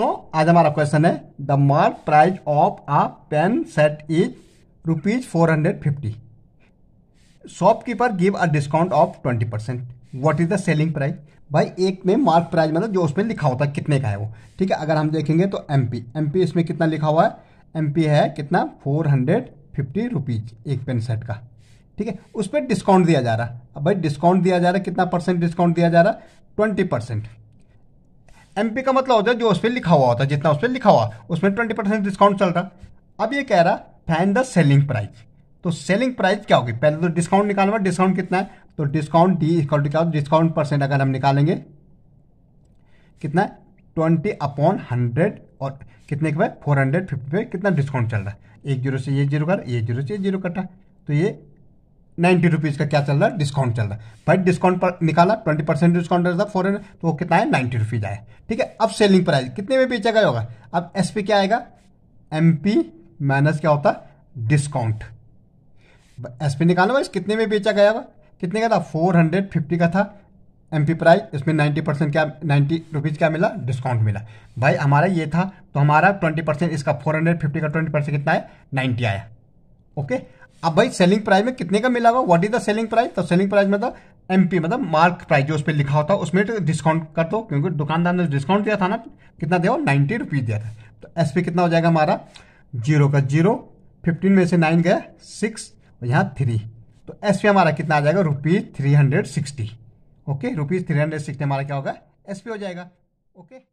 तो आज हमारा क्वेश्चन है the mark price of a pen set is rupees four hundred fifty shopkeeper give a discount of twenty percent what is the selling price भाई एक में mark price मतलब जो उसमें लिखा होता है कितने का है वो ठीक है अगर हम देखेंगे तो एम पी एम पी इसमें कितना लिखा हुआ है एम पी है कितना फोर हंड्रेड फिफ्टी रुपीज एक पेन सेट का ठीक है उस पर डिस्काउंट दिया जा रहा अब भाई डिस्काउंट दिया जा रहा है कितना परसेंट डिस्काउंट दिया जा रहा है ट्वेंटी परसेंट एमपी का मतलब होता है जो उस पर लिखा हुआ होता है जितना उस पर लिखा हुआ उसमें ट्वेंटी परसेंट डिस्काउंट चलता अब ये कह रहा फैन द सेलिंग प्राइस तो सेलिंग प्राइस क्या होगी पहले तो डिस्काउंट निकालना डिस्काउंट कितना है तो डिस्काउंट डी इक्वल टू क्या डिस्काउंट परसेंट अगर हम निकालेंगे कितना है ट्वेंटी अपॉन हंड्रेड और कितने के बाद फोर हंड्रेड फिफ्टी पे कितना डिस्काउंट चल रहा है एक जीरो से ये जीरो कर ये जीरो से ये जीरो कटा तो ये नाइन्टी रुपीज़ का क्या चल रहा है डिस्काउंट चल रहा है भाई डिस्काउंट पर निकाला ट्वेंटी परसेंट डिस्काउंट रहता है फॉरन तो वो कितना है नाइन्टी रुपीज़ आया ठीक है अब सेलिंग प्राइस कितने में बेचा गया होगा अब एस क्या आएगा एम पी माइनस क्या होता है डिस्काउंट एस पी निकालो भाई कितने में बेचा गया होगा कितने का था फोर हंड्रेड फिफ्टी का था एम पी प्राइस इसमें नाइन्टी परसेंट क्या नाइन्टी रुपीज़ क्या मिला डिस्काउंट मिला भाई हमारा ये था तो हमारा ट्वेंटी परसेंट इसका फोर हंड्रेड फिफ्टी का ट्वेंटी परसेंट कितना है नाइन्टी आया ओके अब भाई सेलिंग प्राइस में कितने का मिला हुआ what is the selling price तो सेलिंग प्राइस तो मतलब एम पी मतलब मार्क प्राइस जो उस पर लिखा होता है उसमें तो डिस्काउंट कर दो क्योंकि दुकानदार ने डिस्काउंट दिया था ना कितना दिया नाइन्टी रुपीज़ दिया था तो एस पी कितना हो जाएगा हमारा जीरो का जीरो फिफ्टीन में से नाइन गया सिक्स और यहाँ थ्री तो एस पी हमारा कितना आ जाएगा rupees three hundred sixty okay rupees three hundred sixty हमारा क्या होगा एस पी हो जाएगा ओके